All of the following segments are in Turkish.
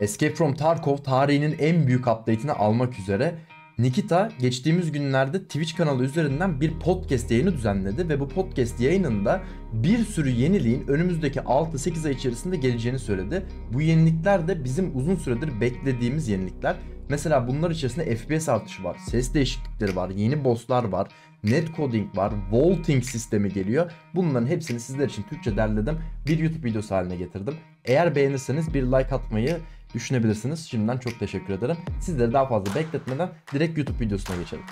Escape from Tarkov tarihinin en büyük update'ini almak üzere Nikita geçtiğimiz günlerde Twitch kanalı üzerinden bir podcast yayını düzenledi ve bu podcast yayınında bir sürü yeniliğin önümüzdeki 6-8 ay içerisinde geleceğini söyledi. Bu yenilikler de bizim uzun süredir beklediğimiz yenilikler. Mesela bunlar içerisinde FPS artışı var, ses değişiklikleri var, yeni bosslar var, netcoding var, vaulting sistemi geliyor. Bunların hepsini sizler için Türkçe derledim, bir YouTube videosu haline getirdim. Eğer beğenirseniz bir like atmayı düşünebilirsiniz. Şimdiden çok teşekkür ederim. Sizleri daha fazla bekletmeden direkt YouTube videosuna geçelim.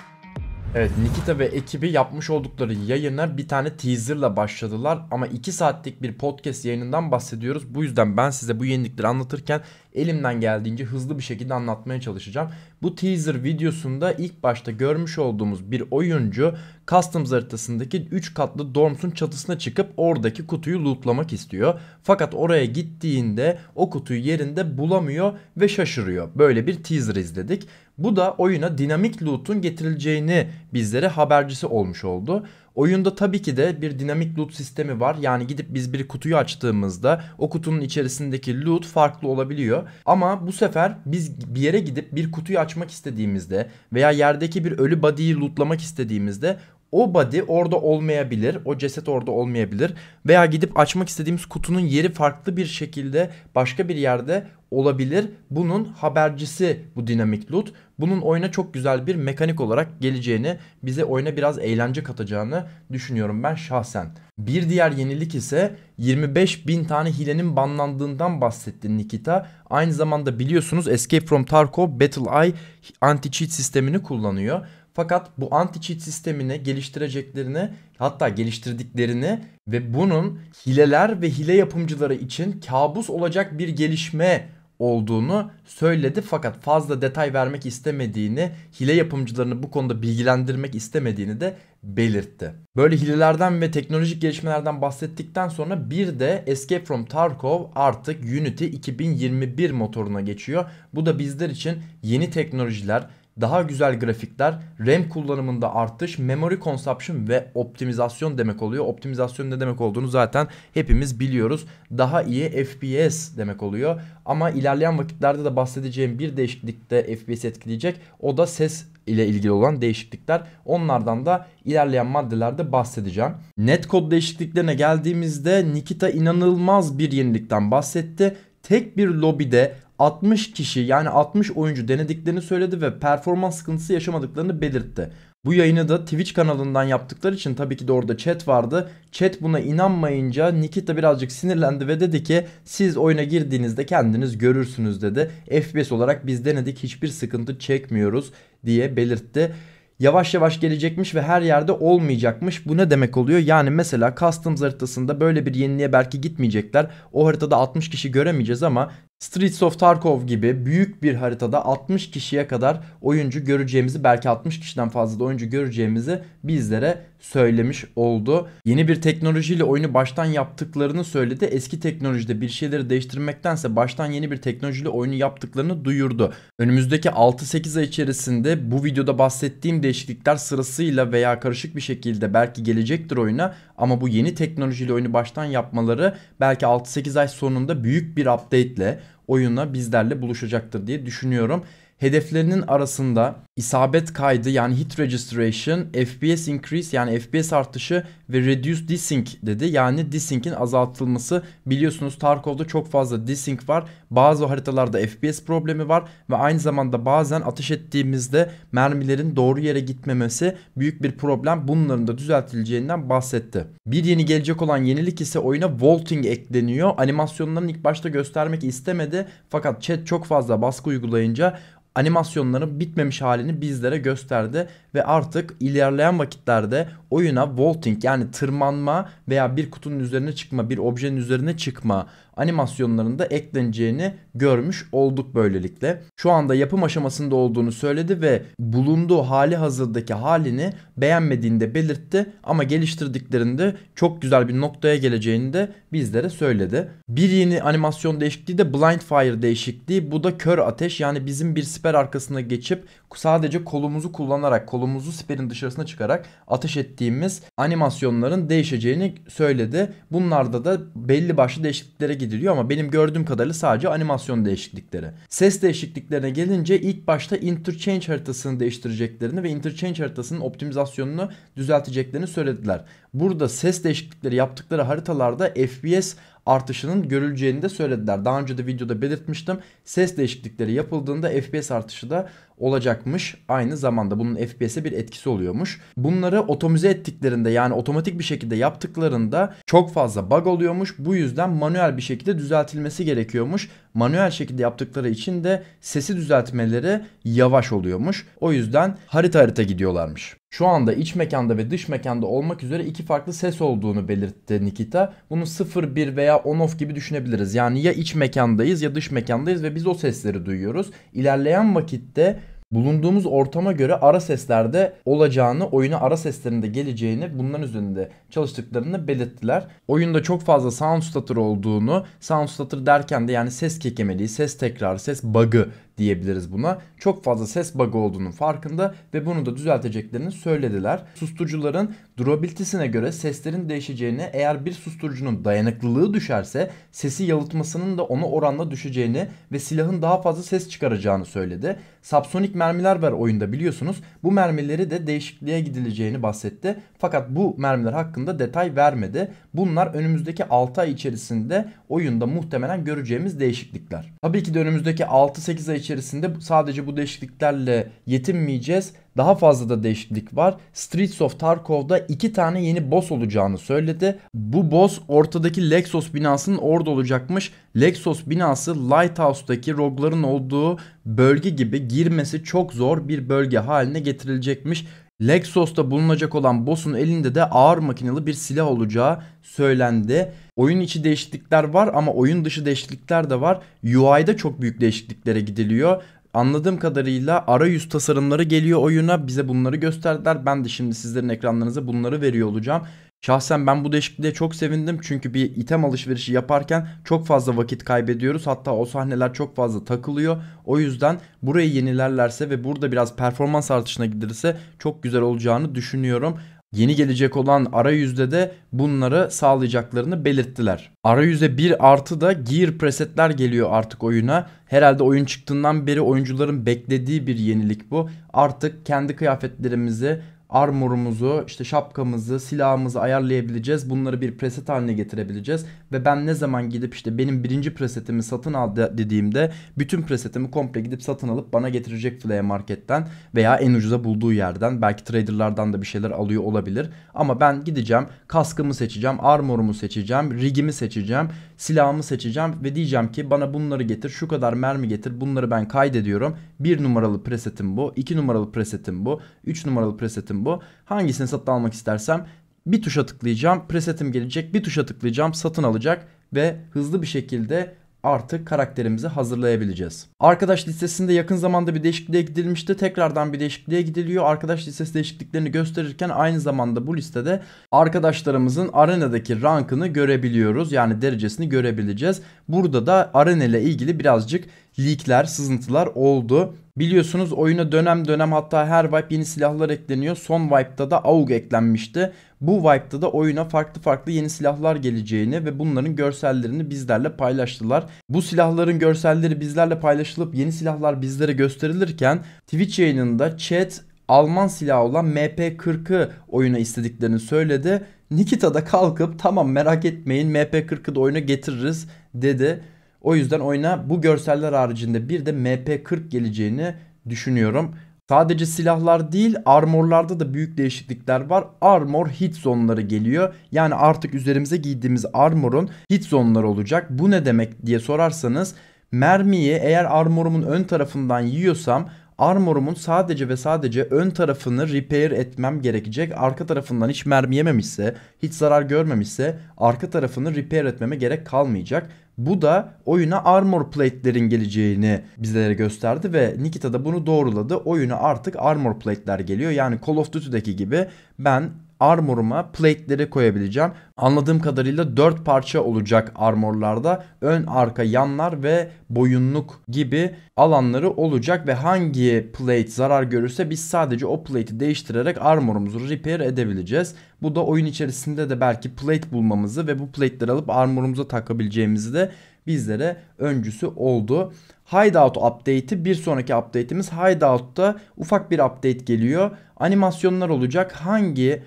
Evet Nikita ve ekibi yapmış oldukları yayına bir tane teaserla başladılar ama 2 saatlik bir podcast yayınından bahsediyoruz. Bu yüzden ben size bu yenilikleri anlatırken elimden geldiğince hızlı bir şekilde anlatmaya çalışacağım. Bu teaser videosunda ilk başta görmüş olduğumuz bir oyuncu Customs haritasındaki 3 katlı Dorms'un çatısına çıkıp oradaki kutuyu lootlamak istiyor. Fakat oraya gittiğinde o kutuyu yerinde bulamıyor ve şaşırıyor. Böyle bir teaser izledik. Bu da oyuna dinamik loot'un getirileceğini bizlere habercisi olmuş oldu. Oyunda tabii ki de bir dinamik loot sistemi var. Yani gidip biz bir kutuyu açtığımızda o kutunun içerisindeki loot farklı olabiliyor. Ama bu sefer biz bir yere gidip bir kutuyu açmak istediğimizde veya yerdeki bir ölü body'yi lootlamak istediğimizde o body orada olmayabilir. O ceset orada olmayabilir. Veya gidip açmak istediğimiz kutunun yeri farklı bir şekilde başka bir yerde olabilir. Bunun habercisi bu dinamik loot. Bunun oyuna çok güzel bir mekanik olarak geleceğini, bize oyuna biraz eğlence katacağını düşünüyorum ben şahsen. Bir diğer yenilik ise 25 bin tane hilenin banlandığından bahsetti Nikita. Aynı zamanda biliyorsunuz Escape from Tarkov Battle Eye anti-cheat sistemini kullanıyor. Fakat bu anti cheat sistemini geliştireceklerini hatta geliştirdiklerini ve bunun hileler ve hile yapımcıları için kabus olacak bir gelişme olduğunu söyledi fakat fazla detay vermek istemediğini, hile yapımcılarını bu konuda bilgilendirmek istemediğini de belirtti. Böyle hilelerden ve teknolojik gelişmelerden bahsettikten sonra bir de Escape from Tarkov artık Unity 2021 motoruna geçiyor. Bu da bizler için yeni teknolojiler, daha güzel grafikler, RAM kullanımında artış, memory consumption ve optimizasyon demek oluyor. Optimizasyon ne demek olduğunu zaten hepimiz biliyoruz. Daha iyi FPS demek oluyor. Ama ilerleyen vakitlerde de bahsedeceğim bir değişiklik de FPS etkileyecek. O da ses ile ilgili olan değişiklikler. Onlardan da ilerleyen maddelerde bahsedeceğim. Net kod değişikliklerine geldiğimizde Nikita inanılmaz bir yenilikten bahsetti tek bir lobide 60 kişi yani 60 oyuncu denediklerini söyledi ve performans sıkıntısı yaşamadıklarını belirtti. Bu yayını da Twitch kanalından yaptıkları için tabii ki de orada chat vardı. Chat buna inanmayınca Nikita birazcık sinirlendi ve dedi ki siz oyuna girdiğinizde kendiniz görürsünüz dedi. FPS olarak biz denedik hiçbir sıkıntı çekmiyoruz diye belirtti yavaş yavaş gelecekmiş ve her yerde olmayacakmış. Bu ne demek oluyor? Yani mesela Customs haritasında böyle bir yeniliğe belki gitmeyecekler. O haritada 60 kişi göremeyeceğiz ama Streets of Tarkov gibi büyük bir haritada 60 kişiye kadar oyuncu göreceğimizi belki 60 kişiden fazla da oyuncu göreceğimizi bizlere söylemiş oldu. Yeni bir teknolojiyle oyunu baştan yaptıklarını söyledi. Eski teknolojide bir şeyleri değiştirmektense baştan yeni bir teknolojiyle oyunu yaptıklarını duyurdu. Önümüzdeki 6-8 ay içerisinde bu videoda bahsettiğim değişiklikler sırasıyla veya karışık bir şekilde belki gelecektir oyuna ama bu yeni teknolojiyle oyunu baştan yapmaları belki 6-8 ay sonunda büyük bir update ile oyunla bizlerle buluşacaktır diye düşünüyorum hedeflerinin arasında isabet kaydı yani hit registration, FPS increase yani FPS artışı ve reduce desync dedi. Yani desync'in azaltılması biliyorsunuz Tarkov'da çok fazla desync var. Bazı haritalarda FPS problemi var ve aynı zamanda bazen atış ettiğimizde mermilerin doğru yere gitmemesi büyük bir problem. Bunların da düzeltileceğinden bahsetti. Bir yeni gelecek olan yenilik ise oyuna vaulting ekleniyor. animasyonlarını ilk başta göstermek istemedi fakat chat çok fazla baskı uygulayınca animasyonların bitmemiş halini bizlere gösterdi ve artık ilerleyen vakitlerde oyuna vaulting yani tırmanma veya bir kutunun üzerine çıkma, bir objenin üzerine çıkma animasyonlarında ekleneceğini görmüş olduk böylelikle. Şu anda yapım aşamasında olduğunu söyledi ve bulunduğu hali hazırdaki halini beğenmediğini de belirtti ama geliştirdiklerinde çok güzel bir noktaya geleceğini de bizlere söyledi. Bir yeni animasyon değişikliği de Blind Fire değişikliği. Bu da kör ateş yani bizim bir siper arkasına geçip sadece kolumuzu kullanarak kol kolumuzu siperin dışarısına çıkarak atış ettiğimiz animasyonların değişeceğini söyledi. Bunlarda da belli başlı değişikliklere gidiliyor ama benim gördüğüm kadarıyla sadece animasyon değişiklikleri. Ses değişikliklerine gelince ilk başta interchange haritasını değiştireceklerini ve interchange haritasının optimizasyonunu düzelteceklerini söylediler. Burada ses değişiklikleri yaptıkları haritalarda FPS artışının görüleceğini de söylediler. Daha önce de videoda belirtmiştim. Ses değişiklikleri yapıldığında FPS artışı da olacakmış. Aynı zamanda bunun FPS'e bir etkisi oluyormuş. Bunları otomize ettiklerinde yani otomatik bir şekilde yaptıklarında çok fazla bug oluyormuş. Bu yüzden manuel bir şekilde düzeltilmesi gerekiyormuş. Manuel şekilde yaptıkları için de sesi düzeltmeleri yavaş oluyormuş. O yüzden harita harita gidiyorlarmış. Şu anda iç mekanda ve dış mekanda olmak üzere iki farklı ses olduğunu belirtti Nikita. Bunu 0, 1 veya on off gibi düşünebiliriz. Yani ya iç mekandayız ya dış mekandayız ve biz o sesleri duyuyoruz. İlerleyen vakitte bulunduğumuz ortama göre ara seslerde olacağını, oyuna ara seslerinde geleceğini bunların üzerinde çalıştıklarını belirttiler. Oyunda çok fazla sound stutter olduğunu, sound stutter derken de yani ses kekemeliği, ses tekrarı, ses bug'ı diyebiliriz buna. Çok fazla ses bug'ı olduğunun farkında ve bunu da düzelteceklerini söylediler. Susturucuların durabilitesine göre seslerin değişeceğini, eğer bir susturucunun dayanıklılığı düşerse sesi yalıtmasının da ona oranla düşeceğini ve silahın daha fazla ses çıkaracağını söyledi. Subsonik mermiler var oyunda biliyorsunuz. Bu mermileri de değişikliğe gidileceğini bahsetti. Fakat bu mermiler hakkında detay vermedi. Bunlar önümüzdeki 6 ay içerisinde oyunda muhtemelen göreceğimiz değişiklikler. Tabii ki de önümüzdeki 6-8 ay içerisinde içerisinde sadece bu değişikliklerle yetinmeyeceğiz. Daha fazla da değişiklik var. Streets of Tarkov'da iki tane yeni boss olacağını söyledi. Bu boss ortadaki Lexos binasının orada olacakmış. Lexos binası Lighthouse'daki rogların olduğu bölge gibi girmesi çok zor bir bölge haline getirilecekmiş. Lexos'ta bulunacak olan boss'un elinde de ağır makinalı bir silah olacağı söylendi. Oyun içi değişiklikler var ama oyun dışı değişiklikler de var. UI'da çok büyük değişikliklere gidiliyor. Anladığım kadarıyla arayüz tasarımları geliyor oyuna. Bize bunları gösterdiler. Ben de şimdi sizlerin ekranlarınıza bunları veriyor olacağım. Şahsen ben bu değişikliğe çok sevindim çünkü bir item alışverişi yaparken çok fazla vakit kaybediyoruz. Hatta o sahneler çok fazla takılıyor. O yüzden burayı yenilerlerse ve burada biraz performans artışına gidilirse çok güzel olacağını düşünüyorum. Yeni gelecek olan arayüzde de bunları sağlayacaklarını belirttiler. Arayüze bir artı da gear presetler geliyor artık oyuna. Herhalde oyun çıktığından beri oyuncuların beklediği bir yenilik bu. Artık kendi kıyafetlerimizi armorumuzu, işte şapkamızı, silahımızı ayarlayabileceğiz. Bunları bir preset haline getirebileceğiz. Ve ben ne zaman gidip işte benim birinci presetimi satın al dediğimde bütün presetimi komple gidip satın alıp bana getirecek Flea Market'ten veya en ucuza bulduğu yerden. Belki traderlardan da bir şeyler alıyor olabilir. Ama ben gideceğim kaskımı seçeceğim, armorumu seçeceğim, rigimi seçeceğim, silahımı seçeceğim ve diyeceğim ki bana bunları getir, şu kadar mermi getir. Bunları ben kaydediyorum. Bir numaralı presetim bu, iki numaralı presetim bu, üç numaralı presetim presetim bu. Hangisini satın almak istersem bir tuşa tıklayacağım. Presetim gelecek. Bir tuşa tıklayacağım. Satın alacak ve hızlı bir şekilde artık karakterimizi hazırlayabileceğiz. Arkadaş listesinde yakın zamanda bir değişikliğe gidilmişti. Tekrardan bir değişikliğe gidiliyor. Arkadaş listesi değişikliklerini gösterirken aynı zamanda bu listede arkadaşlarımızın arenadaki rankını görebiliyoruz. Yani derecesini görebileceğiz. Burada da arena ile ilgili birazcık leakler, sızıntılar oldu. Biliyorsunuz oyuna dönem dönem hatta her wipe yeni silahlar ekleniyor. Son wipe'da da AUG eklenmişti. Bu wipe'da da oyuna farklı farklı yeni silahlar geleceğini ve bunların görsellerini bizlerle paylaştılar. Bu silahların görselleri bizlerle paylaşılıp yeni silahlar bizlere gösterilirken Twitch yayınında chat Alman silahı olan MP40'ı oyuna istediklerini söyledi. Nikita da kalkıp tamam merak etmeyin MP40'ı da oyuna getiririz dedi. O yüzden oyuna bu görseller haricinde bir de MP40 geleceğini düşünüyorum. Sadece silahlar değil armorlarda da büyük değişiklikler var. Armor hit zonları geliyor. Yani artık üzerimize giydiğimiz armorun hit zonları olacak. Bu ne demek diye sorarsanız mermiyi eğer armorumun ön tarafından yiyorsam armorumun sadece ve sadece ön tarafını repair etmem gerekecek. Arka tarafından hiç mermi yememişse, hiç zarar görmemişse arka tarafını repair etmeme gerek kalmayacak. Bu da oyuna armor plate'lerin geleceğini bizlere gösterdi ve Nikita da bunu doğruladı. Oyuna artık armor plate'ler geliyor. Yani Call of Duty'deki gibi ben armoruma plate'leri koyabileceğim. Anladığım kadarıyla 4 parça olacak armorlarda. Ön, arka, yanlar ve boyunluk gibi alanları olacak ve hangi plate zarar görürse biz sadece o plate'i değiştirerek armorumuzu repair edebileceğiz. Bu da oyun içerisinde de belki plate bulmamızı ve bu plate'leri alıp armorumuza takabileceğimizi de bizlere öncüsü oldu. Hideout update'i bir sonraki update'imiz Hideout'ta ufak bir update geliyor. Animasyonlar olacak. Hangi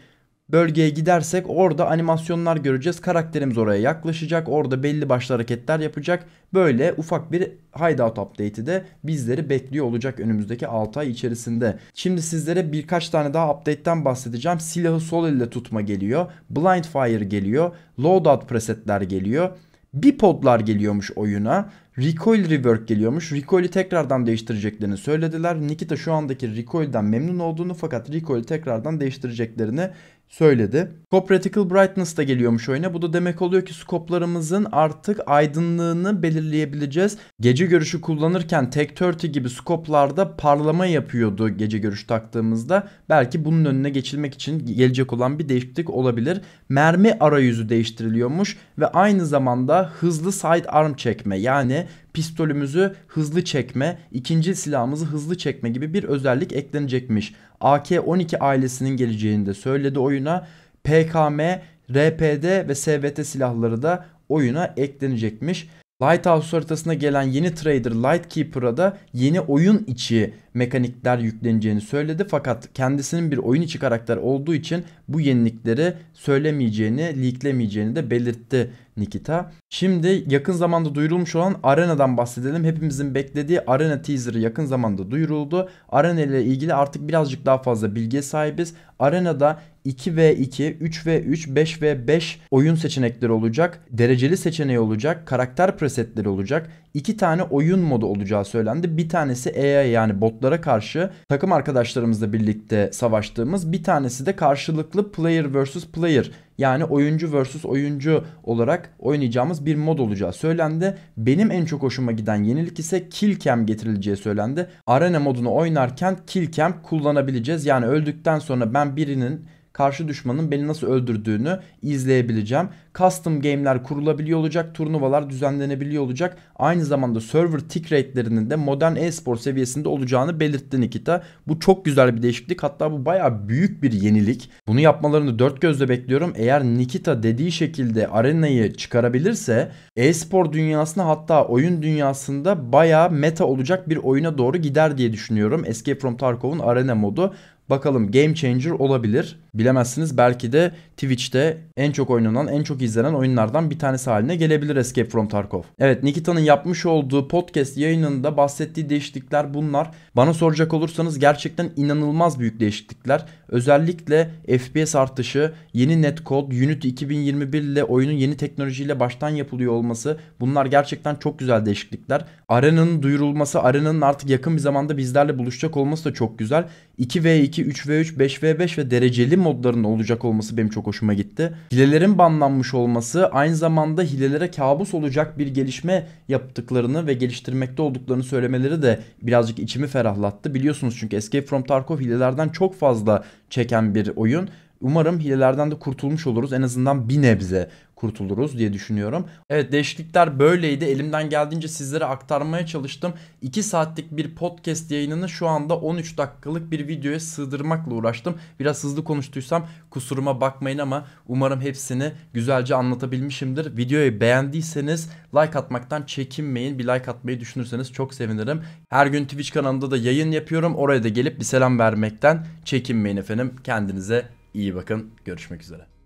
bölgeye gidersek orada animasyonlar göreceğiz. Karakterimiz oraya yaklaşacak. Orada belli başlı hareketler yapacak. Böyle ufak bir Hideout update'i de bizleri bekliyor olacak önümüzdeki 6 ay içerisinde. Şimdi sizlere birkaç tane daha update'ten bahsedeceğim. Silahı sol elle tutma geliyor. Blind Fire geliyor. Loadout presetler geliyor. Bipodlar geliyormuş oyuna. Recoil rework geliyormuş. Recoil'i tekrardan değiştireceklerini söylediler. Nikita şu andaki Recoil'den memnun olduğunu fakat Recoil'i tekrardan değiştireceklerini söyledi. Copretical Brightness da geliyormuş oyuna. Bu da demek oluyor ki skoplarımızın artık aydınlığını belirleyebileceğiz. Gece görüşü kullanırken Tech 30 gibi skoplarda parlama yapıyordu gece görüş taktığımızda. Belki bunun önüne geçilmek için gelecek olan bir değişiklik olabilir. Mermi arayüzü değiştiriliyormuş ve aynı zamanda hızlı side arm çekme yani pistolümüzü hızlı çekme, ikinci silahımızı hızlı çekme gibi bir özellik eklenecekmiş. AK-12 ailesinin geleceğinde söyledi oyuna. PKM, RPD ve SVT silahları da oyuna eklenecekmiş. Lighthouse haritasına gelen yeni trader Lightkeeper'a da yeni oyun içi mekanikler yükleneceğini söyledi. Fakat kendisinin bir oyun içi karakter olduğu için bu yenilikleri söylemeyeceğini, leaklemeyeceğini de belirtti Nikita. Şimdi yakın zamanda duyurulmuş olan Arena'dan bahsedelim. Hepimizin beklediği Arena teaser'ı yakın zamanda duyuruldu. Arena ile ilgili artık birazcık daha fazla bilgiye sahibiz. Arena'da 2v2, 3v3, 5v5 oyun seçenekleri olacak. Dereceli seçeneği olacak. Karakter presetleri olacak. İki tane oyun modu olacağı söylendi. Bir tanesi e AI yani botlara karşı takım arkadaşlarımızla birlikte savaştığımız. Bir tanesi de karşılıklı player versus player yani oyuncu versus oyuncu olarak oynayacağımız bir mod olacağı söylendi. Benim en çok hoşuma giden yenilik ise kill cam getirileceği söylendi. Arena modunu oynarken kill cam kullanabileceğiz. Yani öldükten sonra ben birinin karşı düşmanın beni nasıl öldürdüğünü izleyebileceğim. Custom game'ler kurulabiliyor olacak, turnuvalar düzenlenebiliyor olacak. Aynı zamanda server tick rate'lerinin de modern e-spor seviyesinde olacağını belirtti Nikita. Bu çok güzel bir değişiklik hatta bu baya büyük bir yenilik. Bunu yapmalarını dört gözle bekliyorum. Eğer eğer Nikita dediği şekilde arenayı çıkarabilirse e-spor dünyasına hatta oyun dünyasında baya meta olacak bir oyuna doğru gider diye düşünüyorum. Escape from Tarkov'un arena modu. Bakalım game changer olabilir. Bilemezsiniz belki de Twitch'te en çok oynanan, en çok izlenen oyunlardan bir tanesi haline gelebilir Escape from Tarkov. Evet Nikita'nın yapmış olduğu podcast yayınında bahsettiği değişiklikler bunlar. Bana soracak olursanız gerçekten inanılmaz büyük değişiklikler. Özellikle FPS artışı, yeni netcode, Unity 2021 ile oyunun yeni teknolojiyle baştan yapılıyor olması bunlar gerçekten çok güzel değişiklikler. Arena'nın duyurulması, Arena'nın artık yakın bir zamanda bizlerle buluşacak olması da çok güzel. 2v2 2, 3v3, 5v5 ve dereceli modların olacak olması benim çok hoşuma gitti. Hilelerin banlanmış olması aynı zamanda hilelere kabus olacak bir gelişme yaptıklarını ve geliştirmekte olduklarını söylemeleri de birazcık içimi ferahlattı. Biliyorsunuz çünkü Escape from Tarkov hilelerden çok fazla çeken bir oyun. Umarım hilelerden de kurtulmuş oluruz. En azından bir nebze kurtuluruz diye düşünüyorum. Evet değişiklikler böyleydi. Elimden geldiğince sizlere aktarmaya çalıştım. 2 saatlik bir podcast yayınını şu anda 13 dakikalık bir videoya sığdırmakla uğraştım. Biraz hızlı konuştuysam kusuruma bakmayın ama umarım hepsini güzelce anlatabilmişimdir. Videoyu beğendiyseniz like atmaktan çekinmeyin. Bir like atmayı düşünürseniz çok sevinirim. Her gün Twitch kanalında da yayın yapıyorum. Oraya da gelip bir selam vermekten çekinmeyin efendim. Kendinize iyi bakın. Görüşmek üzere.